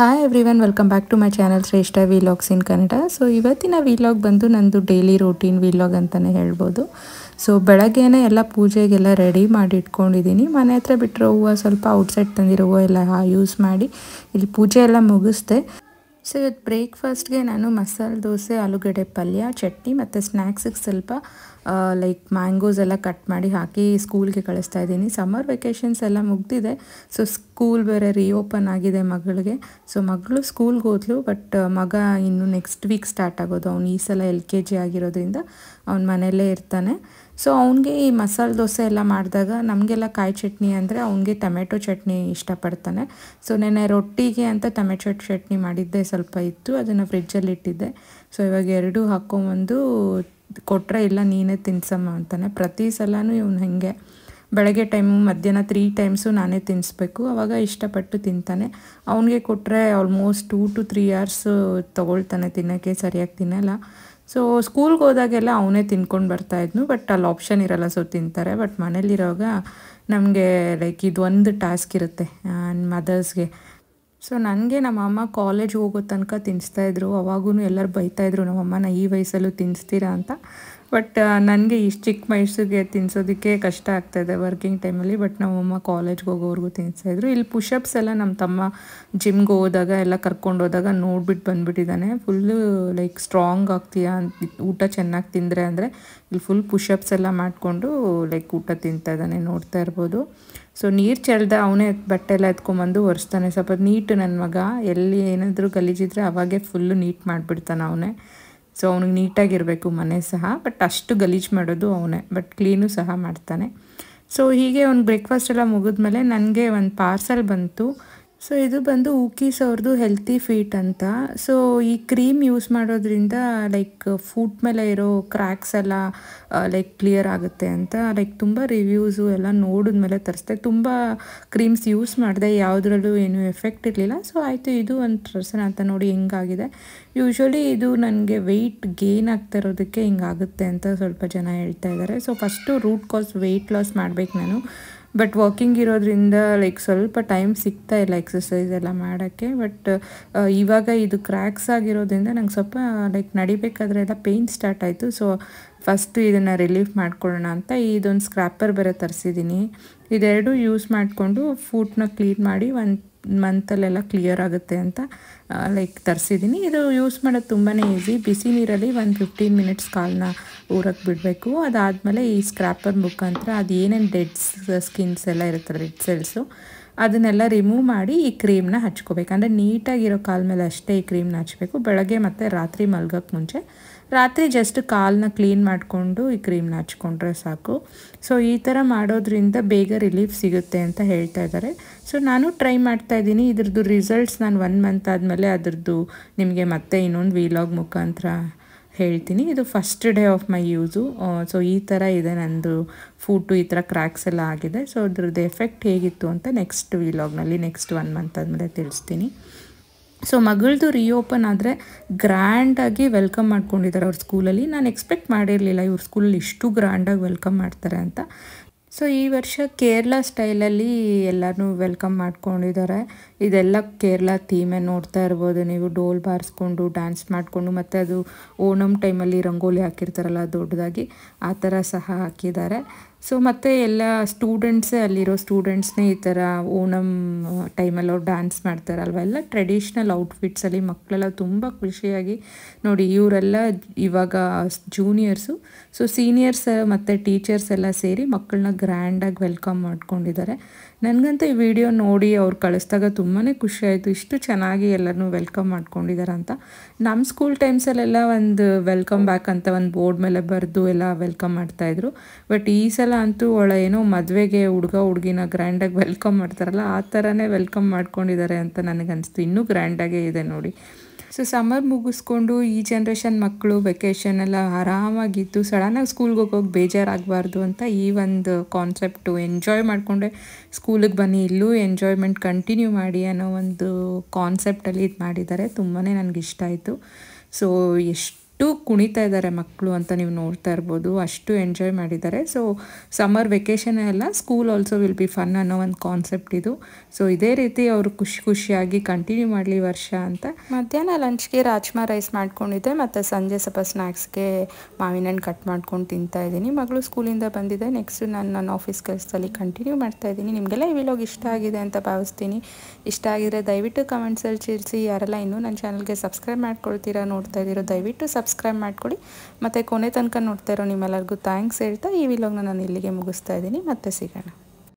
hi everyone welcome back to my channel Shreshta vlogs in Kannada so ಇವತ್ತಿನ vlog ಬಂದು ನಂದು daily routine vlog ಅಂತಲೇ ಹೇಳ್ಬೋದು ಸೊ ಬೆಳಗ್ಗೆನೇ ಎಲ್ಲ ಪೂಜೆಗೆಲ್ಲ ರೆಡಿ ಮಾಡಿ ಇಟ್ಕೊಂಡಿದ್ದೀನಿ ಮನೆ ಹತ್ರ ಬಿಟ್ಟಿರೋ ಹೂವು ಸ್ವಲ್ಪ ಔಟ್ಸೈಡ್ ತಂದಿರೋ ಹೂವು ಎಲ್ಲ ಯೂಸ್ ಮಾಡಿ ಇಲ್ಲಿ ಪೂಜೆ ಎಲ್ಲ ಮುಗಿಸ್ದೆ ಸೊ ಇವತ್ತು ಬ್ರೇಕ್ಫಾಸ್ಟ್ಗೆ ನಾನು ಮಸಾಲೆ ದೋಸೆ ಆಲೂಗಡ್ಡೆ ಪಲ್ಯ ಚಟ್ನಿ ಮತ್ತು ಸ್ನ್ಯಾಕ್ಸಿಗೆ ಸ್ವಲ್ಪ ಲೈಕ್ ಮ್ಯಾಂಗೋಸ್ ಎಲ್ಲ ಕಟ್ ಮಾಡಿ ಹಾಕಿ ಸ್ಕೂಲ್ಗೆ ಕಳಿಸ್ತಾ ಇದ್ದೀನಿ ಸಮ್ಮರ್ ವೆಕೇಷನ್ಸ್ ಎಲ್ಲ ಮುಗ್ದಿದೆ ಸೊ ಸ್ಕೂಲ್ ಬೇರೆ ರೀಓಪನ್ ಆಗಿದೆ ಮಗಳಿಗೆ ಸೊ ಮಗಳು ಸ್ಕೂಲ್ಗೆ ಹೋದ್ಲು ಬಟ್ ಮಗ ಇನ್ನು ನೆಕ್ಸ್ಟ್ ವೀಕ್ ಸ್ಟಾರ್ಟ್ ಆಗೋದು ಅವ್ನು ಈ ಸಲ ಎಲ್ ಕೆ ಜಿ ಆಗಿರೋದ್ರಿಂದ ಅವ್ನ ಮನೆಯಲ್ಲೇ ಇರ್ತಾನೆ ಸೊ ಅವನಿಗೆ ಈ ಮಸಾಲೆ ದೋಸೆ ಎಲ್ಲ ಮಾಡಿದಾಗ ನಮಗೆಲ್ಲ ಕಾಯಿ ಚಟ್ನಿ ಅಂದರೆ ಅವನಿಗೆ ಟೊಮೆಟೊ ಚಟ್ನಿ ಇಷ್ಟಪಡ್ತಾನೆ ಸೊ ನೆನೆ ರೊಟ್ಟಿಗೆ ಅಂತ ಟೊಮೆಟೊ ಚಟ್ನಿ ಮಾಡಿದ್ದೆ ಸ್ವಲ್ಪ ಇತ್ತು ಅದನ್ನು ಫ್ರಿಜ್ಜಲ್ಲಿ ಇಟ್ಟಿದ್ದೆ ಸೊ ಇವಾಗ ಎರಡೂ ಹಾಕ್ಕೊಂಬಂದು ಕೊಟ್ಟರೆ ಇಲ್ಲ ನೀನೇ ತಿನ್ಸಮ್ಮ ಅಂತಾನೆ ಪ್ರತಿ ಸಲವೂ ಇವನು ಹಾಗೆ ಬೆಳಗ್ಗೆ ಟೈಮು ಮಧ್ಯಾಹ್ನ ತ್ರೀ ಟೈಮ್ಸು ನಾನೇ ತಿನ್ನಿಸ್ಬೇಕು ಆವಾಗ ಇಷ್ಟಪಟ್ಟು ತಿಂತಾನೆ ಅವನಿಗೆ ಕೊಟ್ಟರೆ almost two to three hours ತೊಗೊಳ್ತಾನೆ ತಿನ್ನೋಕ್ಕೆ ಸರಿಯಾಗಿ ತಿನ್ನಲ್ಲ ಸೊ ಸ್ಕೂಲ್ಗೆ ಹೋದಾಗೆಲ್ಲ ಅವನೇ ತಿನ್ಕೊಂಡು ಬರ್ತಾಯಿದ್ನು ಬಟ್ ಅಲ್ಲಿ ಆಪ್ಷನ್ ಇರಲ್ಲ ಸೊ ತಿಂತಾರೆ ಬಟ್ ಮನೇಲಿರೋವಾಗ ನಮಗೆ ಲೈಕ್ ಇದು ಒಂದು ಟಾಸ್ಕ್ ಇರುತ್ತೆ ಮದರ್ಸ್ಗೆ ಸೊ ನನಗೆ ಅಮ್ಮ ಕಾಲೇಜ್ ಹೋಗೋ ತನಕ ತಿನ್ನಿಸ್ತಾಯಿದ್ರು ಅವಾಗೂ ಎಲ್ಲರೂ ಬೈತಾಯಿದ್ರು ನಮ್ಮಮ್ಮನ ಈ ವಯಸ್ಸಲ್ಲೂ ತಿನ್ನಿಸ್ತೀರಾ ಅಂತ ಬಟ್ ನನಗೆ ಇಷ್ಟು ಚಿಕ್ಕ ಮೈಸೂರಿಗೆ ತಿನ್ಸೋದಕ್ಕೆ ಕಷ್ಟ ಆಗ್ತಾಯಿದೆ ವರ್ಕಿಂಗ್ ಟೈಮಲ್ಲಿ ಬಟ್ ನಮ್ಮಮ್ಮ ಕಾಲೇಜ್ಗೆ ಹೋಗೋವ್ರಿಗೂ ತಿನ್ಸ್ತಾಯಿದ್ರು ಇಲ್ಲಿ ಪುಷಪ್ಸ್ ಎಲ್ಲ ನಮ್ಮ ತಮ್ಮ ಜಿಮ್ಗೆ ಹೋದಾಗ ಎಲ್ಲ ಕರ್ಕೊಂಡು ಹೋದಾಗ ನೋಡ್ಬಿಟ್ಟು ಬಂದುಬಿಟ್ಟಿದ್ದಾನೆ ಫುಲ್ಲು ಲೈಕ್ ಸ್ಟ್ರಾಂಗ್ ಆಗ್ತೀಯಾ ಊಟ ಚೆನ್ನಾಗಿ ತಿಂದರೆ ಅಂದರೆ ಇಲ್ಲಿ ಫುಲ್ ಪುಷಪ್ಸ್ ಎಲ್ಲ ಮಾಡಿಕೊಂಡು ಲೈಕ್ ಊಟ ತಿಂತಾ ಇದ್ದಾನೆ ನೋಡ್ತಾ ಇರ್ಬೋದು ಸೊ ನೀರು ಚೆಲ್ದ ಅವನೇ ಬಟ್ಟೆ ಎಲ್ಲ ಎತ್ಕೊಂಬಂದು ಒರೆಸ್ತಾನೆ ಸ್ವಲ್ಪ ನೀಟು ನನ್ನ ಮಗ ಎಲ್ಲಿ ಏನಾದರೂ ಗಲೀಜಿದ್ರೆ ಅವಾಗೆ ಫುಲ್ಲು ನೀಟ್ ಮಾಡಿಬಿಡ್ತಾನೆ ಅವನೇ ಸೊ ಅವನಿಗೆ ನೀಟಾಗಿರಬೇಕು ಮನೆ ಸಹ ಬಟ್ ಅಷ್ಟು ಗಲೀಜು ಮಾಡೋದು ಅವನೇ ಬಟ್ ಕ್ಲೀನು ಸಹ ಮಾಡ್ತಾನೆ ಸೊ ಹೀಗೆ ಅವ್ನು ಬ್ರೇಕ್ಫಾಸ್ಟ್ ಎಲ್ಲ ಮುಗಿದ್ಮೇಲೆ ನನಗೆ ಒಂದು ಪಾರ್ಸಲ್ ಬಂತು ಸೊ ಇದು ಬಂದು ಉಕೀಸ್ ಅವ್ರದ್ದು ಹೆಲ್ತಿ ಫೀಟ್ ಅಂತ ಸೊ ಈ ಕ್ರೀಮ್ ಯೂಸ್ ಮಾಡೋದ್ರಿಂದ ಲೈಕ್ ಫೂಟ್ ಮೇಲೆ ಇರೋ ಕ್ರ್ಯಾಕ್ಸ್ ಎಲ್ಲ ಲೈಕ್ ಕ್ಲಿಯರ್ ಆಗುತ್ತೆ ಅಂತ ಲೈಕ್ ತುಂಬ ರಿವ್ಯೂಸು ಎಲ್ಲ ನೋಡಿದ ಮೇಲೆ ತರಿಸ್ದೆ ತುಂಬ ಕ್ರೀಮ್ಸ್ ಯೂಸ್ ಮಾಡಿದೆ ಯಾವುದ್ರಲ್ಲೂ ಏನೂ ಎಫೆಕ್ಟ್ ಇರಲಿಲ್ಲ ಸೊ ಆಯಿತು ಇದು ಒಂದು ಟ್ರಸನ್ ಅಂತ ನೋಡಿ ಹೆಂಗಾಗಿದೆ ಯೂಶ್ವಲಿ ಇದು ನನಗೆ ವೆಯ್ಟ್ ಗೇನ್ ಆಗ್ತಾ ಇರೋದಕ್ಕೆ ಹಿಂಗಾಗುತ್ತೆ ಅಂತ ಸ್ವಲ್ಪ ಜನ ಹೇಳ್ತಾ ಇದ್ದಾರೆ so first root cause weight loss ಮಾಡಬೇಕು ನಾನು ಬಟ್ ವಾಕಿಂಗ್ ಇರೋದ್ರಿಂದ ಲೈಕ್ ಸ್ವಲ್ಪ ಟೈಮ್ ಸಿಗ್ತಾ ಇಲ್ಲ ಎಕ್ಸಸೈಸ್ ಎಲ್ಲ ಮಾಡೋಕ್ಕೆ ಬಟ್ uh, ಇವಾಗ ಇದು ಕ್ರ್ಯಾಕ್ಸ್ ಆಗಿರೋದ್ರಿಂದ ನಂಗೆ ಸ್ವಲ್ಪ ಲೈಕ್ ನಡಿಬೇಕಾದ್ರೆ ಎಲ್ಲ ಪೇಯ್ನ್ ಸ್ಟಾರ್ಟ್ ಆಯಿತು ಸೊ ಫಸ್ಟು ಇದನ್ನು ರಿಲೀಫ್ ಮಾಡ್ಕೊಳ್ಳೋಣ ಅಂತ ಇದೊಂದು ಸ್ಕ್ರ್ಯಾಪರ್ ಬೇರೆ ತರಿಸಿದ್ದೀನಿ ಇದೆರಡು ಯೂಸ್ ಮಾಡಿಕೊಂಡು ಫುಡ್ನ ಕ್ಲೀನ್ ಮಾಡಿ ಒಂದು ಮಂತಲ್ಲೆಲ್ಲ ಕ್ಲಿಯರ್ ಆಗುತ್ತೆ ಅಂತ ಲೈಕ್ ತರಿಸಿದ್ದೀನಿ ಇದು ಯೂಸ್ ಮಾಡೋದು ತುಂಬಾ ಈಸಿ ಬಿಸಿ ನೀರಲ್ಲಿ ಒಂದು ಫಿಫ್ಟೀನ್ ಮಿನಿಟ್ಸ್ ಕಾಲನ್ನ ಊರಕ್ಕೆ ಬಿಡಬೇಕು ಅದಾದಮೇಲೆ ಈ ಸ್ಕ್ರ್ಯಾಪರ್ ಮುಖಾಂತರ ಅದು ಏನೇನು ಡೆಡ್ ಸ್ಕಿನ್ಸ್ ಎಲ್ಲ ಇರುತ್ತೆ ರೆಡ್ ಸೆಲ್ಸು ಅದನ್ನೆಲ್ಲ ರಿಮೂವ್ ಮಾಡಿ ಈ ಕ್ರೀಮ್ನ ಹಚ್ಕೋಬೇಕು ಅಂದರೆ ನೀಟಾಗಿರೋ ಕಾಲ ಮೇಲೆ ಅಷ್ಟೇ ಈ ಕ್ರೀಮ್ನ ಹಚ್ಚಬೇಕು ಬೆಳಗ್ಗೆ ಮತ್ತು ರಾತ್ರಿ ಮಲ್ಗೋಕ್ಕೆ ಮುಂಚೆ ರಾತ್ರಿ ಜಸ್ಟ್ ಕಾಲನ್ನ ಕ್ಲೀನ್ ಮಾಡಿಕೊಂಡು ಈ ಕ್ರೀಮ್ನ ಹಚ್ಕೊಂಡ್ರೆ ಸಾಕು ಸೊ ಈ ಥರ ಮಾಡೋದ್ರಿಂದ ಬೇಗ ರಿಲೀಫ್ ಸಿಗುತ್ತೆ ಅಂತ ಹೇಳ್ತಾ ಇದ್ದಾರೆ ಸೊ ನಾನು ಟ್ರೈ ಮಾಡ್ತಾ ಇದ್ದೀನಿ ಇದ್ರದ್ದು ರಿಸಲ್ಟ್ಸ್ ನಾನು ಒನ್ ಮಂತ್ ಆದಮೇಲೆ ಅದರದ್ದು ನಿಮಗೆ ಮತ್ತೆ ಇನ್ನೊಂದು ವೀಲಾಗ್ ಮುಖಾಂತರ ಹೇಳ್ತೀನಿ ಇದು first day of my use so ಈ ಥರ ಇದೆ ನಂದು ಫುಡ್ಡು ಈ ಥರ ಕ್ರ್ಯಾಕ್ಸ್ ಎಲ್ಲ ಆಗಿದೆ ಸೊ ಅದ್ರದ್ದು ಎಫೆಕ್ಟ್ ಹೇಗಿತ್ತು ಅಂತ ನೆಕ್ಸ್ಟ್ ವಿಲಾಗ್ನಲ್ಲಿ ನೆಕ್ಸ್ಟ್ ಒನ್ ಮಂತ್ ಆದಮೇಲೆ ತಿಳಿಸ್ತೀನಿ ಸೊ ಮಗಳದು ಓಪನ್ ಆದರೆ ಗ್ರ್ಯಾಂಡಾಗಿ ವೆಲ್ಕಮ್ ಮಾಡ್ಕೊಂಡಿದ್ದಾರೆ ಅವ್ರ ಸ್ಕೂಲಲ್ಲಿ ನಾನು ಎಕ್ಸ್ಪೆಕ್ಟ್ ಮಾಡಿರಲಿಲ್ಲ ಇವ್ರ ಸ್ಕೂಲಲ್ಲಿ ಇಷ್ಟು ಗ್ರ್ಯಾಂಡಾಗಿ ವೆಲ್ಕಮ್ ಮಾಡ್ತಾರೆ ಅಂತ ಸೊ ಈ ವರ್ಷ ಕೇರಳ ಸ್ಟೈಲಲ್ಲಿ ಎಲ್ಲರೂ ವೆಲ್ಕಮ್ ಮಾಡ್ಕೊಂಡಿದ್ದಾರೆ ಇದೆಲ್ಲ ಕೇರಳ ಥೀಮೇ ನೋಡ್ತಾ ಇರ್ಬೋದು ನೀವು ಡೋಲ್ ಬಾರಿಸ್ಕೊಂಡು ಡ್ಯಾನ್ಸ್ ಮಾಡಿಕೊಂಡು ಮತ್ತು ಅದು ಓಣಂ ಟೈಮಲ್ಲಿ ರಂಗೋಲಿ ಹಾಕಿರ್ತಾರಲ್ಲ ದೊಡ್ಡದಾಗಿ ಆ ಥರ ಸಹ ಹಾಕಿದ್ದಾರೆ ಸೊ ಮತ್ತು ಎಲ್ಲ ಸ್ಟೂಡೆಂಟ್ಸೇ ಅಲ್ಲಿರೋ ಸ್ಟೂಡೆಂಟ್ಸ್ನೇ ಈ ಥರ ಓಣಮ್ ಟೈಮಲ್ಲಿ ಅವ್ರು ಡ್ಯಾನ್ಸ್ ಮಾಡ್ತಾರಲ್ವ ಎಲ್ಲ ಟ್ರೆಡಿಷ್ನಲ್ ಔಟ್ಫಿಟ್ಸಲ್ಲಿ ಮಕ್ಕಳೆಲ್ಲ ತುಂಬ ಖುಷಿಯಾಗಿ ನೋಡಿ ಇವರೆಲ್ಲ ಇವಾಗ ಜೂನಿಯರ್ಸು ಸೊ ಸೀನಿಯರ್ಸ್ ಮತ್ತು ಟೀಚರ್ಸ್ ಎಲ್ಲ ಸೇರಿ ಮಕ್ಕಳನ್ನ ಗ್ರ್ಯಾಂಡಾಗಿ ವೆಲ್ಕಮ್ ಮಾಡ್ಕೊಂಡಿದ್ದಾರೆ ನನಗಂತೂ ಈ ವಿಡಿಯೋ ನೋಡಿ ಅವ್ರು ಕಳಿಸ್ದಾಗ ತುಂಬಾ ಖುಷಿಯಾಯಿತು ಇಷ್ಟು ಚೆನ್ನಾಗಿ ಎಲ್ಲರನ್ನೂ ವೆಲ್ಕಮ್ ಮಾಡ್ಕೊಂಡಿದ್ದಾರೆ ಅಂತ ನಮ್ಮ ಸ್ಕೂಲ್ ಟೈಮ್ಸಲ್ಲೆಲ್ಲ ಒಂದು ವೆಲ್ಕಮ್ ಬ್ಯಾಕ್ ಅಂತ ಒಂದು ಬೋರ್ಡ್ ಮೇಲೆ ಬರೆದು ಎಲ್ಲ ವೆಲ್ಕಮ್ ಮಾಡ್ತಾಯಿದ್ರು ಬಟ್ ಈ ಸಲ ಸಲ ಅಂತೂ ಅವಳ ಏನೋ ಮದುವೆಗೆ ಹುಡುಗ ಹುಡುಗಿನ ಗ್ರ್ಯಾಂಡಾಗಿ ವೆಲ್ಕಮ್ ಮಾಡ್ತಾರಲ್ಲ ಆ ಥರನೇ ವೆಲ್ಕಮ್ ಮಾಡ್ಕೊಂಡಿದ್ದಾರೆ ಅಂತ ನನಗನ್ನಿಸ್ತು ಇನ್ನೂ ಗ್ರ್ಯಾಂಡಾಗೇ ಇದೆ ನೋಡಿ ಸೊ ಸಮ್ಮರ್ ಮುಗಿಸ್ಕೊಂಡು ಈ ಜನ್ರೇಷನ್ ಮಕ್ಕಳು ವೆಕೇಷನ್ ಎಲ್ಲ ಆರಾಮಾಗಿತ್ತು ಸಡನ್ನಾಗಿ ಸ್ಕೂಲ್ಗೆ ಹೋಗೋಕೆ ಬೇಜಾರಾಗಬಾರ್ದು ಅಂತ ಈ ಒಂದು ಕಾನ್ಸೆಪ್ಟು ಎಂಜಾಯ್ ಮಾಡಿಕೊಂಡೆ ಸ್ಕೂಲಿಗೆ ಬನ್ನಿ ಇಲ್ಲೂ ಎಂಜಾಯ್ಮೆಂಟ್ ಕಂಟಿನ್ಯೂ ಮಾಡಿ ಅನ್ನೋ ಒಂದು ಕಾನ್ಸೆಪ್ಟಲ್ಲಿ ಇದು ಮಾಡಿದ್ದಾರೆ ತುಂಬಾ ನನಗಿಷ್ಟ ಆಯಿತು ಸೊ ಎಷ್ಟು ಎಷ್ಟು ಕುಣಿತಾ ಇದ್ದಾರೆ ಮಕ್ಕಳು ಅಂತ ನೀವು ನೋಡ್ತಾ ಇರ್ಬೋದು ಅಷ್ಟು ಎಂಜಾಯ್ ಮಾಡಿದ್ದಾರೆ ಸೊ ಸಮ್ಮರ್ ವೆಕೇಷನ್ ಎಲ್ಲ school also will be fun ಅನ್ನೋ ಒಂದು ಕಾನ್ಸೆಪ್ಟ್ ಇದು ಸೊ ಇದೇ ರೀತಿ ಅವರು ಖುಷಿ ಖುಷಿಯಾಗಿ ಕಂಟಿನ್ಯೂ ಮಾಡಲಿ ವರ್ಷ ಅಂತ ಮಧ್ಯಾಹ್ನ ಲಂಚ್ಗೆ ರಾಜ್ಮಾ ರೈಸ್ ಮಾಡ್ಕೊಂಡಿದ್ದೆ ಮತ್ತು ಸಂಜೆ ಸ್ವಲ್ಪ ಸ್ನ್ಯಾಕ್ಸ್ಗೆ ಮಾವಿನ ಹಣ್ಣು ಕಟ್ ಮಾಡ್ಕೊಂಡು ತಿಂತಾ ಇದ್ದೀನಿ ಮಗಳು ಸ್ಕೂಲಿಂದ ಬಂದಿದೆ ನೆಕ್ಸ್ಟ್ ನಾನು ನನ್ನ ಆಫೀಸ್ ಕೆಲಸದಲ್ಲಿ ಕಂಟಿನ್ಯೂ ಮಾಡ್ತಾ ಇದ್ದೀನಿ ನಿಮಗೆಲ್ಲ ಈ ವಿಲಾಗ್ ಇಷ್ಟ ಆಗಿದೆ ಅಂತ ಭಾವಿಸ್ತೀನಿ ಇಷ್ಟ ಆಗಿದ್ರೆ ದಯವಿಟ್ಟು ಕಮೆಂಟ್ಸಲ್ಲಿ ಚಿರಿಸಿ ಯಾರೆಲ್ಲ ಇನ್ನೂ ನನ್ನ ಚಾನಲ್ಗೆ ಸಬ್ಸ್ಕ್ರೈಬ್ ಮಾಡ್ಕೊಳ್ತೀರಾ ನೋಡ್ತಾ ಇದ್ದೀರೋ ದಯವಿಟ್ಟು ಸಬ್ಸ್ ಸಬ್ಸ್ಕ್ರೈಬ್ ಮಾಡಿಕೊಡಿ ಮತ್ತು ಕೊನೆ ತನಕ ನೋಡ್ತಾ ಇರೋ ನಿಮ್ಮೆಲ್ಲರಿಗೂ ಥ್ಯಾಂಕ್ಸ್ ಹೇಳ್ತಾ ಈ ವಿಲೋಗ್ನ ನಾನು ಇಲ್ಲಿಗೆ ಮುಗಿಸ್ತಾ ಇದ್ದೀನಿ ಮತ್ತೆ ಸಿಗೋಣ